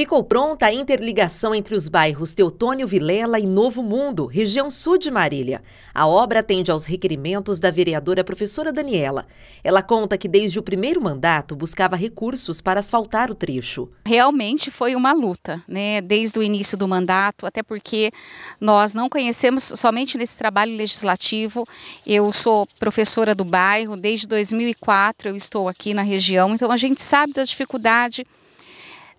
Ficou pronta a interligação entre os bairros Teutônio Vilela e Novo Mundo, região sul de Marília. A obra atende aos requerimentos da vereadora professora Daniela. Ela conta que desde o primeiro mandato buscava recursos para asfaltar o trecho. Realmente foi uma luta, né? Desde o início do mandato, até porque nós não conhecemos somente nesse trabalho legislativo. Eu sou professora do bairro desde 2004, eu estou aqui na região, então a gente sabe da dificuldade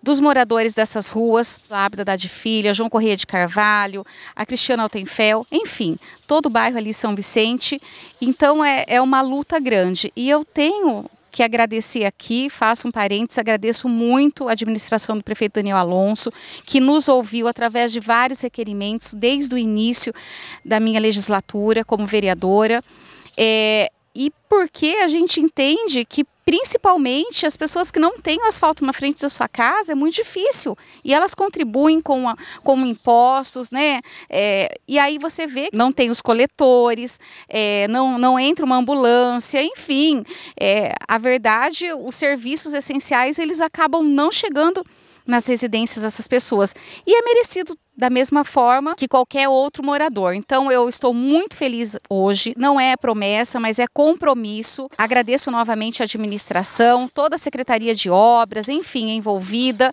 dos moradores dessas ruas, a Dade Filha, João Correia de Carvalho, a Cristiana Altenfel, enfim, todo o bairro ali São Vicente. Então é, é uma luta grande. E eu tenho que agradecer aqui, faço um parênteses, agradeço muito a administração do prefeito Daniel Alonso, que nos ouviu através de vários requerimentos desde o início da minha legislatura como vereadora. É, e porque a gente entende que principalmente as pessoas que não têm o asfalto na frente da sua casa, é muito difícil. E elas contribuem com, a, com impostos, né? É, e aí você vê que não tem os coletores, é, não, não entra uma ambulância, enfim. É, a verdade, os serviços essenciais, eles acabam não chegando nas residências dessas pessoas. E é merecido da mesma forma que qualquer outro morador. Então eu estou muito feliz hoje, não é promessa, mas é compromisso. Agradeço novamente a administração, toda a Secretaria de Obras, enfim, envolvida.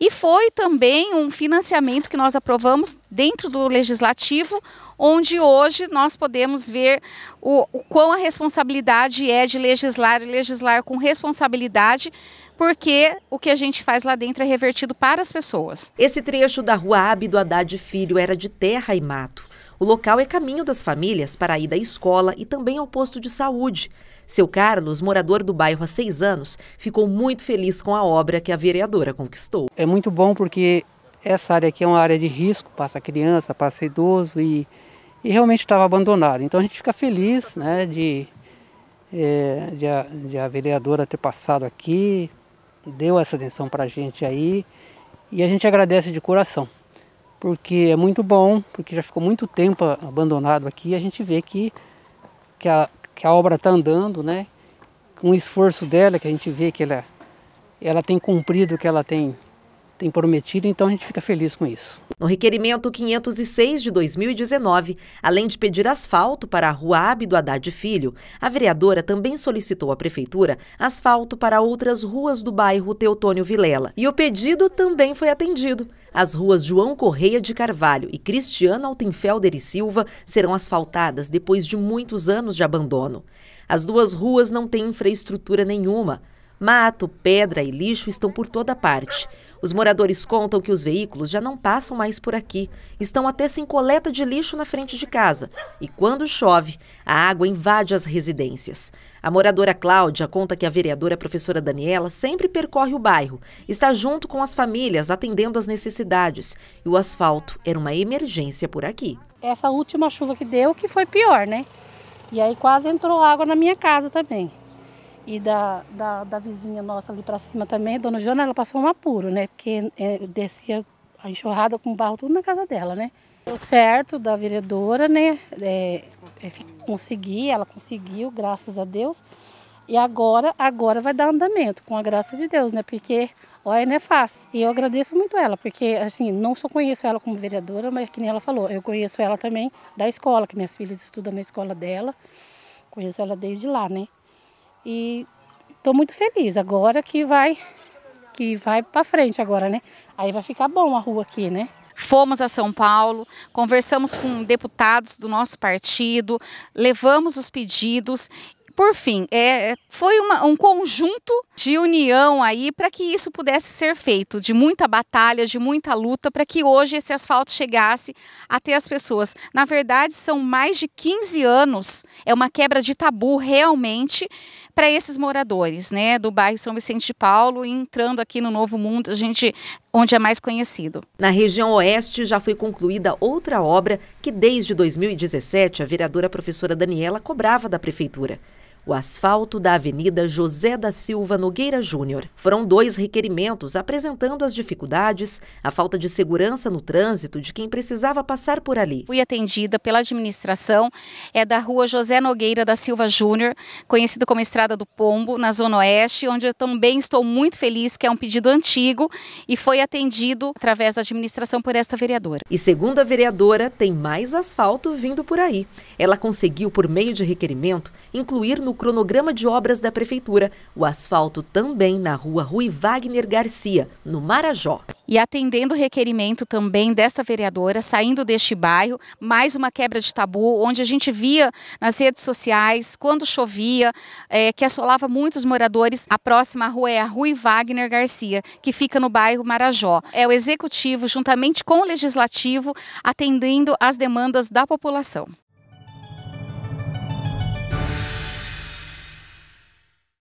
E foi também um financiamento que nós aprovamos dentro do legislativo, onde hoje nós podemos ver o, o quão a responsabilidade é de legislar e legislar com responsabilidade, porque o que a gente faz lá dentro é revertido para as pessoas. Esse trecho da rua Abdo Haddad Filho era de terra e mato. O local é caminho das famílias para ir da à escola e também ao posto de saúde. Seu Carlos, morador do bairro há seis anos, ficou muito feliz com a obra que a vereadora conquistou. É muito bom porque essa área aqui é uma área de risco, passa criança, passa idoso e, e realmente estava abandonada. Então a gente fica feliz né, de, é, de, a, de a vereadora ter passado aqui, deu essa atenção para a gente aí e a gente agradece de coração porque é muito bom, porque já ficou muito tempo abandonado aqui. A gente vê que, que, a, que a obra está andando, né? Com o esforço dela, que a gente vê que ela, ela tem cumprido o que ela tem tem prometido, então a gente fica feliz com isso. No requerimento 506 de 2019, além de pedir asfalto para a rua Abdo Haddad Filho, a vereadora também solicitou à prefeitura asfalto para outras ruas do bairro Teotônio Vilela. E o pedido também foi atendido. As ruas João Correia de Carvalho e Cristiano Altenfelder e Silva serão asfaltadas depois de muitos anos de abandono. As duas ruas não têm infraestrutura nenhuma. Mato, pedra e lixo estão por toda parte. Os moradores contam que os veículos já não passam mais por aqui, estão até sem coleta de lixo na frente de casa. E quando chove, a água invade as residências. A moradora Cláudia conta que a vereadora professora Daniela sempre percorre o bairro, está junto com as famílias atendendo às necessidades. E o asfalto era uma emergência por aqui. Essa última chuva que deu que foi pior, né? E aí quase entrou água na minha casa também e da, da, da vizinha nossa ali para cima também, dona Joana, ela passou um apuro, né? Porque é, descia a enxurrada com barro tudo na casa dela, né? Deu certo da vereadora, né? É, é, consegui, ela conseguiu, graças a Deus. E agora, agora vai dar andamento, com a graça de Deus, né? Porque olha, não é fácil. E eu agradeço muito ela, porque assim, não só conheço ela como vereadora, mas que nem ela falou, eu conheço ela também da escola, que minhas filhas estudam na escola dela. Conheço ela desde lá, né? E estou muito feliz agora que vai que vai para frente agora, né? Aí vai ficar bom a rua aqui, né? Fomos a São Paulo, conversamos com deputados do nosso partido, levamos os pedidos por fim, é, foi uma, um conjunto de união aí para que isso pudesse ser feito, de muita batalha, de muita luta, para que hoje esse asfalto chegasse até as pessoas. Na verdade, são mais de 15 anos, é uma quebra de tabu realmente, para esses moradores, né, do bairro São Vicente de Paulo, entrando aqui no Novo Mundo, a gente onde é mais conhecido. Na região oeste já foi concluída outra obra que desde 2017 a vereadora professora Daniela cobrava da prefeitura o asfalto da Avenida José da Silva Nogueira Júnior. Foram dois requerimentos apresentando as dificuldades, a falta de segurança no trânsito de quem precisava passar por ali. Fui atendida pela administração, é da rua José Nogueira da Silva Júnior, conhecida como Estrada do Pombo, na Zona Oeste, onde eu também estou muito feliz, que é um pedido antigo e foi atendido através da administração por esta vereadora. E segundo a vereadora, tem mais asfalto vindo por aí. Ela conseguiu, por meio de requerimento, incluir no cronograma de obras da Prefeitura o asfalto também na rua Rui Wagner Garcia, no Marajó. E atendendo o requerimento também dessa vereadora, saindo deste bairro, mais uma quebra de tabu, onde a gente via nas redes sociais, quando chovia, é, que assolava muitos moradores. A próxima rua é a Rui Wagner Garcia, que fica no bairro Marajó. É o executivo, juntamente com o legislativo, atendendo às demandas da população.